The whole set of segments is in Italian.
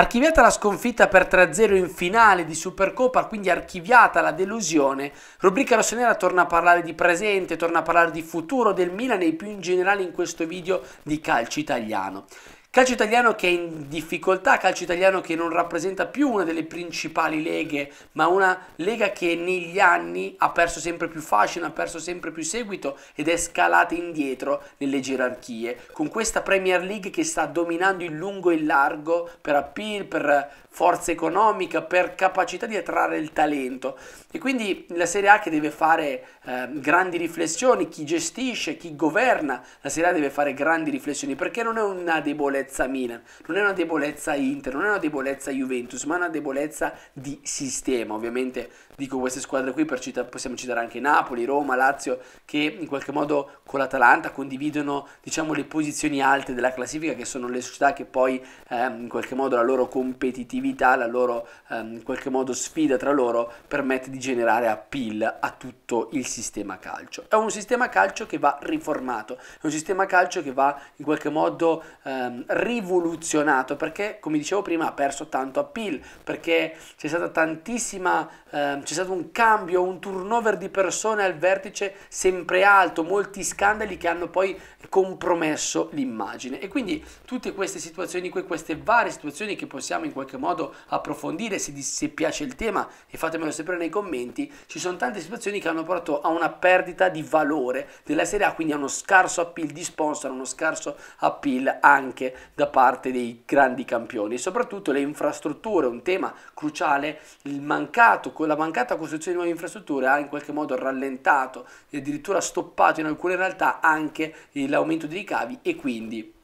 Archiviata la sconfitta per 3-0 in finale di Supercoppa, quindi archiviata la delusione, rubrica rossonera torna a parlare di presente, torna a parlare di futuro del Milan e più in generale in questo video di calcio italiano. Calcio italiano che è in difficoltà, calcio italiano che non rappresenta più una delle principali leghe, ma una lega che negli anni ha perso sempre più fascino, ha perso sempre più seguito ed è scalata indietro nelle gerarchie. Con questa Premier League che sta dominando in lungo e in largo per appeal, per forza economica, per capacità di attrarre il talento. E quindi la Serie A che deve fare eh, grandi riflessioni, chi gestisce, chi governa, la Serie A deve fare grandi riflessioni perché non è una debolezza debolezza Milan, non è una debolezza Inter, non è una debolezza Juventus, ma è una debolezza di sistema. Ovviamente dico queste squadre qui, per cita- possiamo citare anche Napoli, Roma, Lazio, che in qualche modo con l'Atalanta condividono diciamo, le posizioni alte della classifica, che sono le società che poi ehm, in qualche modo la loro competitività, la loro ehm, in qualche modo sfida tra loro permette di generare appeal a tutti tutto il sistema calcio. È un sistema calcio che va riformato, è un sistema calcio che va in qualche modo ehm, rivoluzionato perché, come dicevo prima, ha perso tanto appeal, perché c'è stata tantissima, ehm, c'è stato un cambio, un turnover di persone al vertice sempre alto, molti scandali che hanno poi compromesso l'immagine. E quindi tutte queste situazioni, queste varie situazioni che possiamo in qualche modo approfondire, se, se piace il tema e fatemelo sapere nei commenti, ci sono tante situazioni che hanno hanno portato a una perdita di valore della Serie A, quindi a uno scarso appeal di sponsor, uno scarso appeal anche da parte dei grandi campioni. E soprattutto le infrastrutture, un tema cruciale, il mancato, con la mancata costruzione di nuove infrastrutture ha in qualche modo rallentato e addirittura stoppato in alcune realtà anche eh, l'aumento dei ricavi e quindi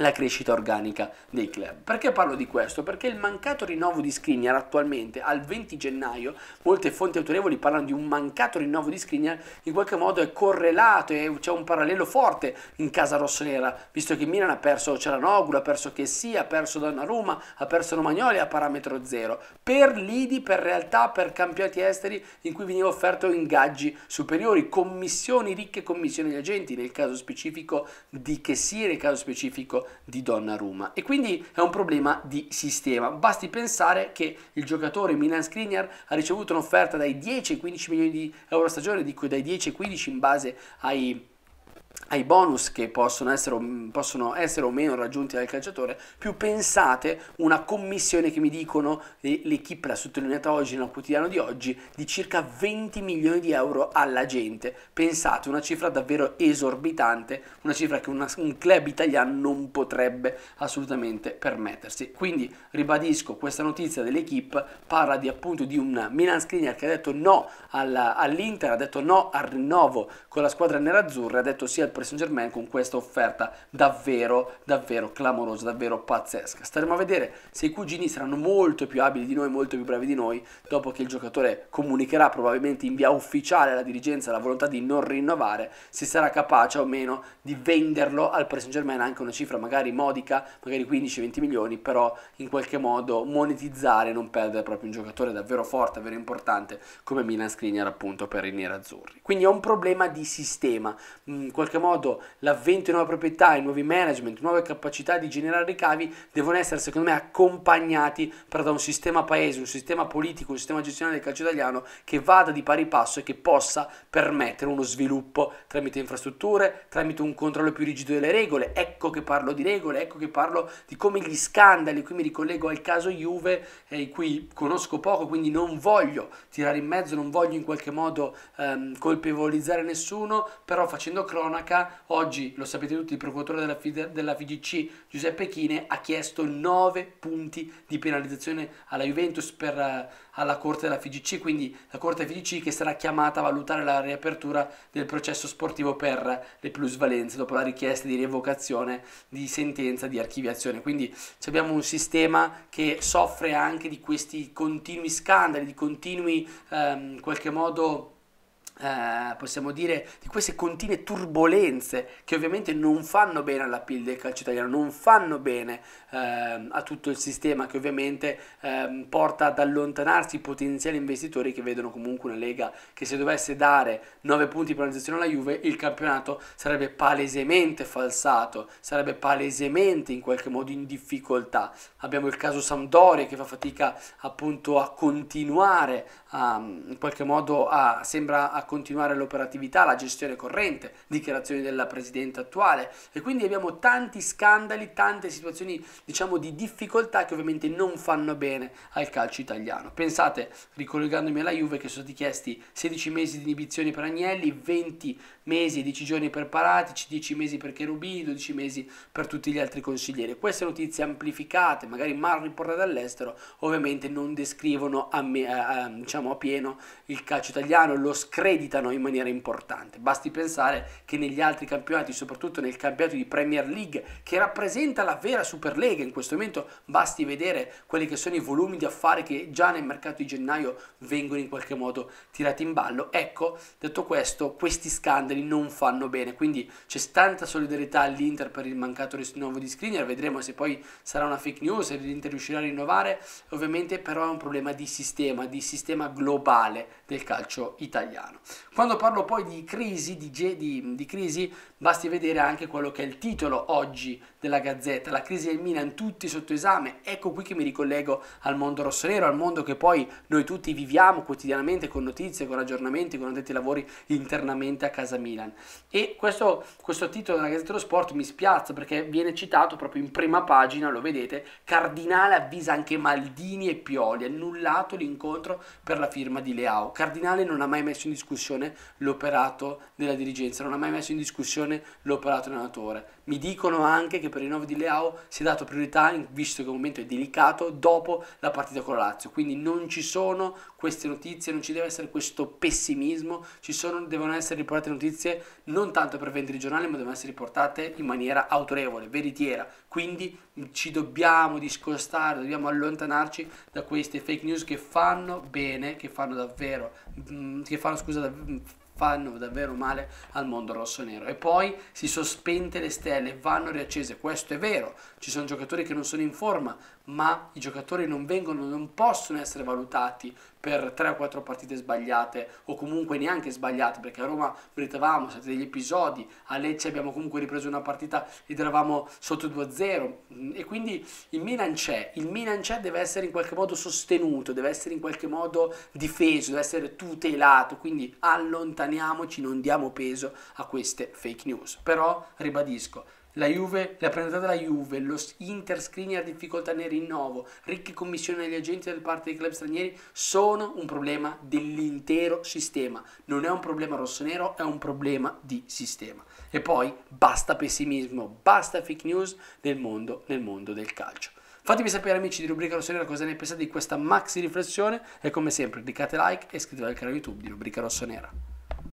la crescita organica dei club. Perché parlo di questo? Perché il mancato rinnovo di Skriniar attualmente al 20 gennaio, molte fonti autorevoli parlano di un mancato rinnovo di Skriniar, in qualche modo è correlato e c'è un parallelo forte in casa rossonera, visto che Milan ha perso Ceranoglu, ha perso Chessia, ha perso Donnarumma, ha perso Romagnoli a parametro zero, per lidi, per realtà, per campionati esteri in cui veniva offerto ingaggi superiori, commissioni ricche, commissioni agenti, nel caso specifico di Chessia, nel caso specifico di Donnarumma e quindi è un problema di sistema. Basti pensare che il giocatore Milan Skriniar ha ricevuto un'offerta dai 10 ai 15 milioni di euro a stagione, dico dai 10 ai 15 in base ai ai bonus che possono essere, mm, possono essere, o meno raggiunti dal calciatore, più pensate una commissione che mi dicono, l'equipe l'ha sottolineata oggi nel quotidiano di oggi, di circa 20 milioni di euro alla gente. Pensate, una cifra davvero esorbitante, una cifra che una, un club italiano non potrebbe assolutamente permettersi. Quindi ribadisco, questa notizia dell'equipe parla di appunto di un Milan Skriniar che ha detto no all'Inter, ha detto no al rinnovo con la squadra nerazzurra, ha detto sì al del Paris Saint Germain con questa offerta davvero, davvero clamorosa, davvero pazzesca. Staremo a vedere se i cugini saranno molto più abili di noi, molto più bravi di noi, dopo che il giocatore comunicherà probabilmente in via ufficiale alla dirigenza la volontà di non rinnovare, se sarà capace o meno di venderlo al Paris Saint Germain anche una cifra magari modica, magari 15-20 milioni, però in qualche modo monetizzare e non perdere proprio un giocatore davvero forte, davvero importante come Milan Skriniar appunto per i nerazzurri. Quindi è un problema di sistema, in mm, qualche qualche modo l'avvento di nuove proprietà, i nuovi management, nuove capacità di generare ricavi devono essere secondo me accompagnati però da un sistema paese, un sistema politico, un sistema gestionale del calcio italiano che vada di pari passo e che possa permettere uno sviluppo tramite infrastrutture, tramite un controllo più rigido delle regole. Ecco che parlo di regole, ecco che parlo di come gli scandali, qui mi ricollego al caso Juve eh, in cui conosco poco, quindi non voglio tirare in mezzo, non voglio in qualche modo ehm, colpevolizzare nessuno, però facendo cronaca cronaca, oggi lo sapete tutti, il procuratore della, FID- della FIGC Giuseppe Chine ha chiesto 9 punti di penalizzazione alla Juventus per, eh, alla Corte della FIGC, quindi la Corte FIGC che sarà chiamata a valutare la riapertura del processo sportivo per le plusvalenze dopo la richiesta di rievocazione di sentenza di archiviazione. Quindi abbiamo un sistema che soffre anche di questi continui scandali, di continui ehm, in qualche modo eh, possiamo dire, di queste continue turbulenze che ovviamente non fanno bene alla PIL del calcio italiano, non fanno bene eh, a tutto il sistema che ovviamente eh, porta ad allontanarsi i potenziali investitori che vedono comunque una Lega che se dovesse dare 9 punti di organizzazione alla Juve il campionato sarebbe palesemente falsato, sarebbe palesemente in qualche modo in difficoltà. Abbiamo il caso Sampdoria che fa fatica appunto a continuare a, in qualche modo a, sembra a continuare l'operatività, la gestione corrente, dichiarazioni della Presidente attuale e quindi abbiamo tanti scandali, tante situazioni diciamo di difficoltà che ovviamente non fanno bene al calcio italiano. Pensate, ricollegandomi alla Juve, che sono stati chiesti 16 mesi di inibizione per Agnelli, 20 mesi, 10 giorni per Paratici, 10 mesi per Cherubini, 12 mesi per tutti gli altri consiglieri. Queste notizie amplificate, magari mal riportate all'estero, ovviamente non descrivono a, me, a, a, diciamo, a pieno il calcio italiano, lo screto ereditano in maniera importante. Basti pensare che negli altri campionati, soprattutto nel campionato di Premier League, che rappresenta la vera Superlega in questo momento, basti vedere quelli che sono i volumi di affari che già nel mercato di gennaio vengono in qualche modo tirati in ballo. Ecco, detto questo, questi scandali non fanno bene, quindi c'è tanta solidarietà all'Inter per il mancato rinnovo di Screener, vedremo se poi sarà una fake news, se l'Inter riuscirà a rinnovare, ovviamente però è un problema di sistema, di sistema globale del calcio italiano. Quando parlo poi di crisi, di, di, di crisi, basti vedere anche quello che è il titolo oggi della Gazzetta, la crisi del Milan, tutti sotto esame, ecco qui che mi ricollego al mondo rossonero, al mondo che poi noi tutti viviamo quotidianamente con notizie, con aggiornamenti, con addetti ai lavori internamente a casa Milan. E questo, questo titolo della Gazzetta dello Sport mi spiazza perché viene citato proprio in prima pagina, lo vedete, Cardinale avvisa anche Maldini e Pioli, annullato l'incontro per la firma di Leao. Cardinale non ha mai messo in discussione discussione l'operato della dirigenza, non ha mai messo in discussione l'operato dell'allenatore. Mi dicono anche che per il rinnovo di Leao si è dato priorità, visto che il momento è delicato, dopo la partita con la Lazio. Quindi non ci sono queste notizie, non ci deve essere questo pessimismo, ci sono, devono essere riportate notizie non tanto per vendere i giornali, ma devono essere riportate in maniera autorevole, veritiera. Quindi ci dobbiamo discostare, dobbiamo allontanarci da queste fake news che fanno bene, che fanno davvero, mm, che fanno scusa fanno davvero male al mondo rosso-nero. E poi si sospente le stelle, vanno riaccese, questo è vero, ci sono giocatori che non sono in forma, ma i giocatori non vengono, non possono essere valutati per 3 o 4 partite sbagliate o comunque neanche sbagliate perché a Roma meritavamo, stati degli episodi, a Lecce abbiamo comunque ripreso una partita ed eravamo sotto 2-0 e quindi il Milan c'è, il Milan c'è deve essere in qualche modo sostenuto, deve essere in qualche modo difeso, deve essere tutelato, quindi allontaniamoci, non diamo peso a queste fake news. Però ribadisco, la Juve, la prenotata della Juve, lo Inter screener difficoltà nel rinnovo, ricche commissioni agli agenti da parte dei club stranieri sono un problema dell'intero sistema. Non è un problema rosso-nero, è un problema di sistema. E poi basta pessimismo, basta fake news nel mondo, nel mondo del calcio. Fatemi sapere amici di Rubrica Rossonera cosa ne pensate di questa maxi riflessione e come sempre cliccate like e iscrivetevi al canale YouTube di Rubrica Rossonera.